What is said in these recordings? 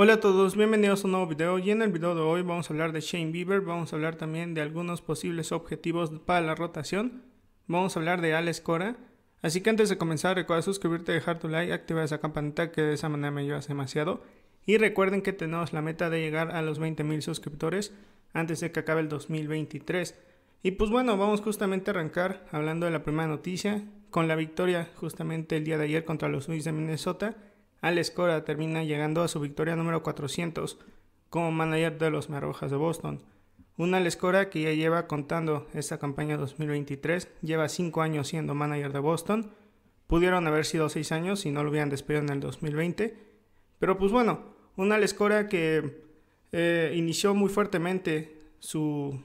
Hola a todos, bienvenidos a un nuevo video y en el video de hoy vamos a hablar de Shane Bieber, vamos a hablar también de algunos posibles objetivos para la rotación, vamos a hablar de Alex Cora, así que antes de comenzar recuerda suscribirte, dejar tu like, activar esa campanita que de esa manera me ayudas demasiado y recuerden que tenemos la meta de llegar a los 20.000 suscriptores antes de que acabe el 2023. Y pues bueno, vamos justamente a arrancar hablando de la primera noticia con la victoria justamente el día de ayer contra los Twins de Minnesota Alex Cora termina llegando a su victoria número 400 como manager de los Marrojas de Boston. Un Alex Cora que ya lleva contando esta campaña 2023, lleva 5 años siendo manager de Boston. Pudieron haber sido 6 años si no lo hubieran despedido en el 2020. Pero pues bueno, un Alex Cora que eh, inició muy fuertemente su,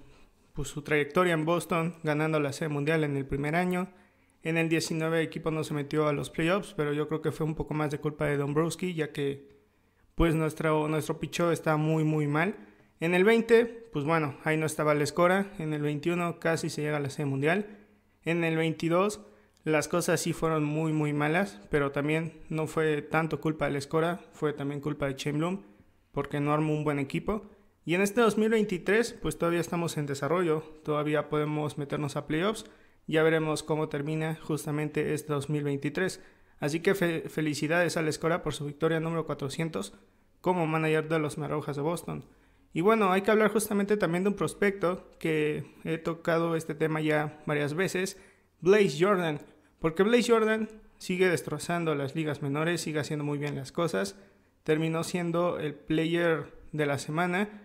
pues, su trayectoria en Boston, ganando la sede mundial en el primer año, en el 19 el equipo no se metió a los playoffs, pero yo creo que fue un poco más de culpa de Dombrowski, ya que pues nuestro, nuestro está muy muy mal. En el 20, pues bueno, ahí no estaba la escora. En el 21 casi se llega a la sede mundial. En el 22 las cosas sí fueron muy muy malas, pero también no fue tanto culpa de la escora, fue también culpa de Chamblum, porque no armó un buen equipo. Y en este 2023, pues todavía estamos en desarrollo, todavía podemos meternos a playoffs. Ya veremos cómo termina justamente este 2023. Así que felicidades a la Escora por su victoria número 400 como manager de los Marojas de Boston. Y bueno, hay que hablar justamente también de un prospecto que he tocado este tema ya varias veces, Blaze Jordan. Porque Blaze Jordan sigue destrozando las ligas menores, sigue haciendo muy bien las cosas. Terminó siendo el player de la semana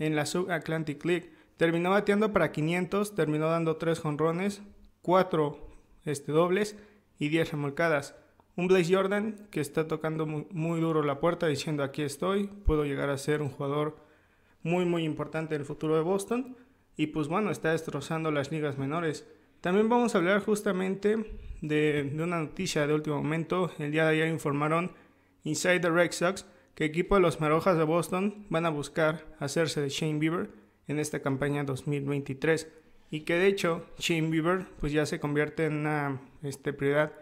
en la Sub Atlantic League. Terminó bateando para 500, terminó dando 3 jonrones, 4 este, dobles y 10 remolcadas. Un Blaze Jordan que está tocando muy, duro la puerta diciendo aquí estoy, puedo llegar a ser un jugador muy muy importante en el futuro de Boston y pues bueno, está destrozando las ligas menores. También vamos a hablar justamente de, una noticia de último momento. El día de ayer informaron Inside the Red Sox que equipo de los Marojas de Boston van a buscar hacerse de Shane Bieber en esta campaña 2023. Y que de hecho, Shane Bieber pues ya se convierte en una este, prioridad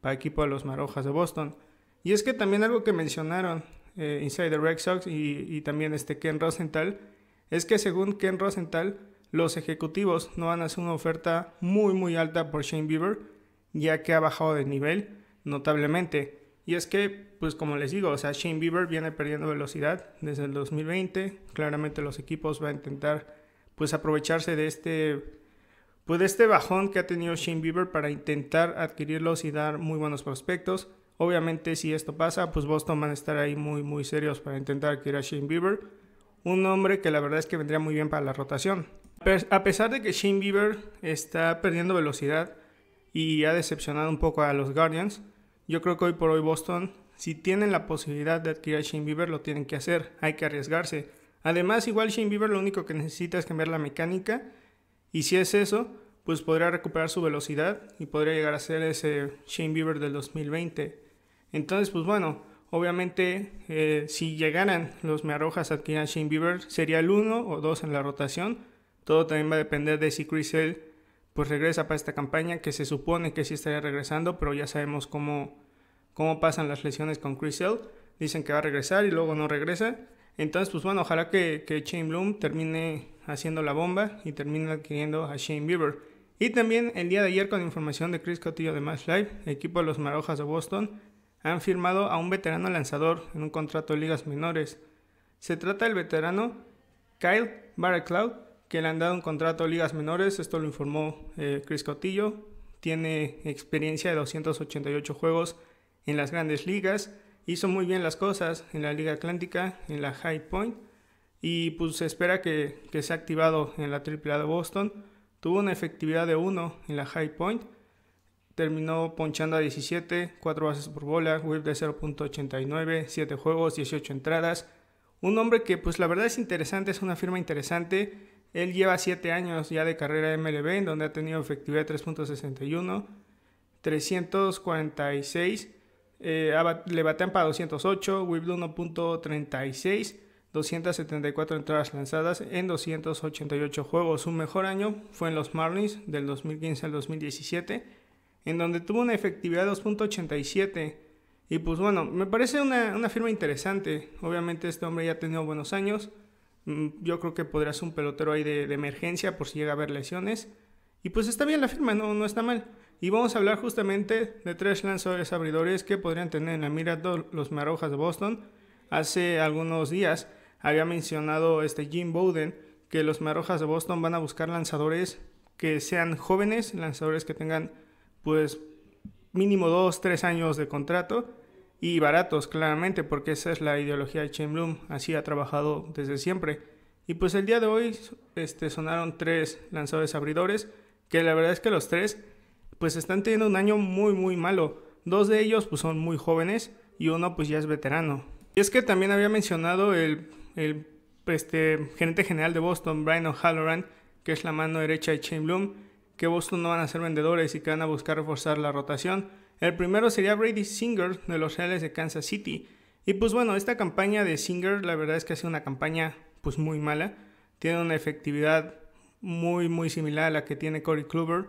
para equipo de los Marojas de Boston. Y es que también algo que mencionaron Insider eh, Inside the Red Sox y, también este Ken Rosenthal es que según Ken Rosenthal, los ejecutivos no van a hacer una oferta muy muy alta por Shane Bieber, ya que ha bajado de nivel notablemente. Y es que, pues como les digo, o sea, Shane Bieber viene perdiendo velocidad desde el 2020. Claramente los equipos van a intentar pues aprovecharse de este pues este bajón que ha tenido Shane Bieber para intentar adquirirlos y dar muy buenos prospectos. Obviamente si esto pasa, pues Boston van a estar ahí muy muy serios para intentar adquirir a Shane Bieber, un hombre que la verdad es que vendría muy bien para la rotación. A pesar de que Shane Bieber está perdiendo velocidad y ha decepcionado un poco a los Guardians, yo creo que hoy por hoy Boston, si tienen la posibilidad de adquirir a Shane Bieber, lo tienen que hacer, hay que arriesgarse. Además, igual Shane Beaver lo único que necesita es cambiar la mecánica y si es eso, pues podría recuperar su velocidad y podría llegar a ser ese Shane Bieber del 2020. Entonces, pues bueno, obviamente eh, si llegaran los me arrojas aquí a Shane Beaver sería el 1 o 2 en la rotación. Todo también va a depender de si Chris Hill pues regresa para esta campaña, que se supone que sí estaría regresando, pero ya sabemos cómo, cómo pasan las lesiones con Chris Hill. Dicen que va a regresar y luego no regresa. Entonces, pues bueno, ojalá que, que Shane Bloom termine haciendo la bomba y termine adquiriendo a Shane Bieber. Y también el día de ayer con información de Chris Cotillo de Match Live, equipo de los Marojas de Boston, han firmado a un veterano lanzador en un contrato de ligas menores. Se trata del veterano Kyle Baracloud, que le han dado un contrato de ligas menores, esto lo informó eh, Chris Cotillo, tiene experiencia de 288 juegos en las grandes ligas, hizo muy bien las cosas en la Liga Atlántica, en la High Point, y pues se espera que, que sea activado en la AAA de Boston. Tuvo una efectividad de 1 en la High Point, terminó ponchando a 17, 4 bases por bola, whip de 0.89, 7 juegos, 18 entradas. Un hombre que pues la verdad es interesante, es una firma interesante. Él lleva 7 años ya de carrera MLB, en donde ha tenido efectividad 3.61, 346 eh, le batean para 208, Wibblon 1.36, 274 entradas lanzadas en 288 juegos. Su mejor año fue en los Marlins del 2015 al 2017, en donde tuvo una efectividad 2.87. Y pues bueno, me parece una, firma interesante. Obviamente este hombre ya ha tenido buenos años. Mm, yo creo que podría ser un pelotero ahí de emergencia por si llega a haber lesiones. Y pues está bien la firma, no, está mal. Y vamos a hablar justamente de tres lanzadores abridores que podrían tener en la mira los Marojas de Boston. Hace algunos días había mencionado este Jim Bowden que los Marojas de Boston van a buscar lanzadores que sean jóvenes, lanzadores que tengan pues mínimo dos, tres años de contrato y baratos claramente porque esa es la ideología de Shane Bloom, así ha trabajado desde siempre. Y pues el día de hoy este, sonaron tres lanzadores abridores que la verdad es que los tres, pues están teniendo un año muy, muy malo. Dos de ellos, pues son muy jóvenes y uno, pues ya es veterano. Y es que también había mencionado el, este, gerente general de Boston, Brian O'Halloran, que es la mano derecha de Shane Bloom, que Boston no van a ser vendedores y que van a buscar reforzar la rotación. El primero sería Brady Singer de los Reales de Kansas City. Y pues bueno, esta campaña de Singer la verdad es que ha sido una campaña pues muy mala. Tiene una efectividad muy, muy similar a la que tiene Corey Kluber.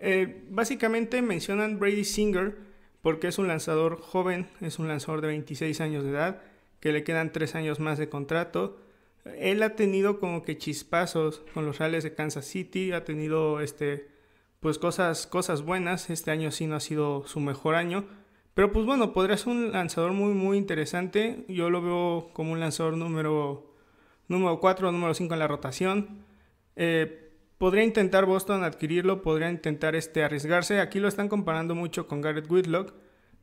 Eh, básicamente mencionan Brady Singer porque es un lanzador joven, es un lanzador de 26 años de edad, que le quedan 3 años más de contrato. Él ha tenido como que chispazos con los Reales de Kansas City, ha tenido este pues cosas cosas buenas, este año sí no ha sido su mejor año, pero pues bueno, podría ser un lanzador muy muy interesante. Yo lo veo como un lanzador número número 4, número 5 en la rotación. Eh, podría intentar Boston adquirirlo, podría intentar este, arriesgarse. Aquí lo están comparando mucho con Garrett Whitlock.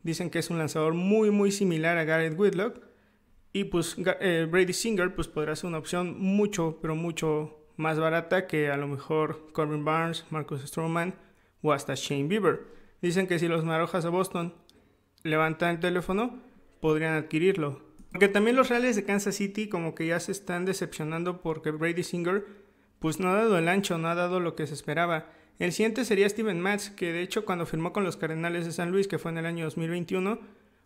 Dicen que es un lanzador muy, muy similar a Garrett Whitlock. Y pues eh, Brady Singer pues, podrá ser una opción mucho, pero mucho más barata que a lo mejor Corbin Barnes, Marcus Stroman o hasta Shane Bieber. Dicen que si los Marojas de Boston levantan el teléfono, podrían adquirirlo. Aunque también los Reales de Kansas City como que ya se están decepcionando porque Brady Singer pues no ha dado el ancho, no ha dado lo que se esperaba. El siguiente sería Steven Matz, que de hecho cuando firmó con los Cardenales de San Luis, que fue en el año 2021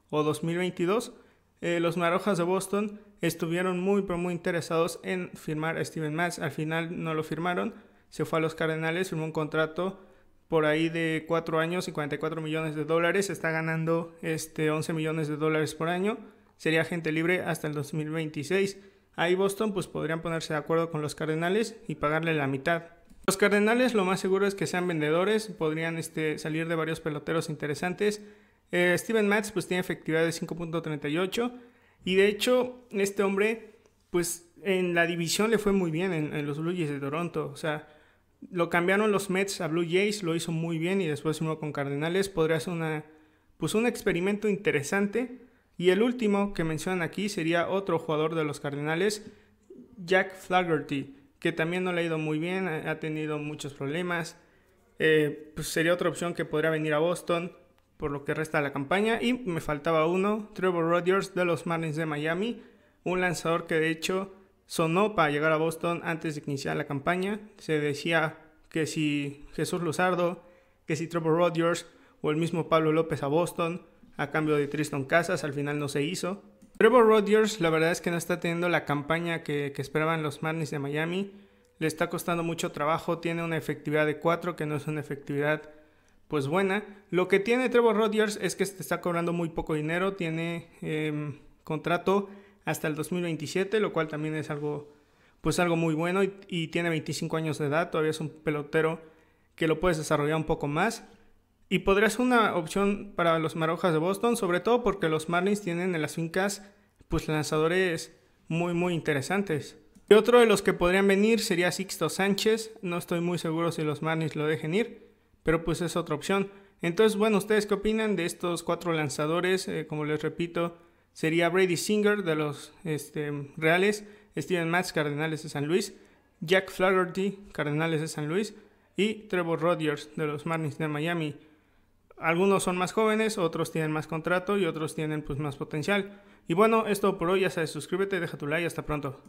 o 2022, eh, los Marojas de Boston estuvieron muy pero muy interesados en firmar a Steven Matz. Al final no lo firmaron, se fue a los Cardenales, firmó un contrato por ahí de 4 años y 44 millones de dólares, está ganando este 11 millones de dólares por año, sería agente libre hasta el 2026. Ahí Boston pues podrían ponerse de acuerdo con los Cardenales y pagarle la mitad. Los Cardenales lo más seguro es que sean vendedores, podrían este, salir de varios peloteros interesantes. Eh, Steven Matz pues tiene efectividad de 5.38 y de hecho este hombre pues en la división le fue muy bien en, los Blue Jays de Toronto, o sea, lo cambiaron los Mets a Blue Jays, lo hizo muy bien y después uno con Cardenales podría ser una, pues un experimento interesante y el último que mencionan aquí sería otro jugador de los Cardinales, Jack Flaherty, que también no le ha ido muy bien, ha tenido muchos problemas. Eh, pues sería otra opción que podría venir a Boston por lo que resta de la campaña. Y me faltaba uno, Trevor Rogers de los Marlins de Miami, un lanzador que de hecho sonó para llegar a Boston antes de que iniciara la campaña. Se decía que si Jesús Luzardo, que si Trevor Rodgers o el mismo Pablo López a Boston, a cambio de Tristan Casas, al final no se hizo. Trevor Rodgers la verdad es que no está teniendo la campaña que, esperaban los Marlins de Miami, le está costando mucho trabajo, tiene una efectividad de 4 que no es una efectividad pues buena. Lo que tiene Trevor Rodgers es que está cobrando muy poco dinero, tiene em, contrato hasta el 2027, lo cual también es algo pues algo muy bueno y, y, tiene 25 años de edad, todavía es un pelotero que lo puedes desarrollar un poco más. Y podría ser una opción para los Marojas de Boston, sobre todo porque los Marlins tienen en las fincas pues lanzadores muy muy interesantes. Y otro de los que podrían venir sería Sixto Sánchez, no estoy muy seguro si los Marlins lo dejen ir, pero pues es otra opción. Entonces, bueno, ¿ustedes qué opinan de estos cuatro lanzadores? Eh, como les repito, sería Brady Singer de los este, Reales, Steven Matz, Cardenales de San Luis, Jack Flaherty, Cardenales de San Luis, y Trevor Rodgers de los Marlins de Miami algunos son más jóvenes, otros tienen más contrato y otros tienen pues más potencial. Y bueno, esto por hoy, ya sabes, suscríbete, deja tu like, hasta pronto.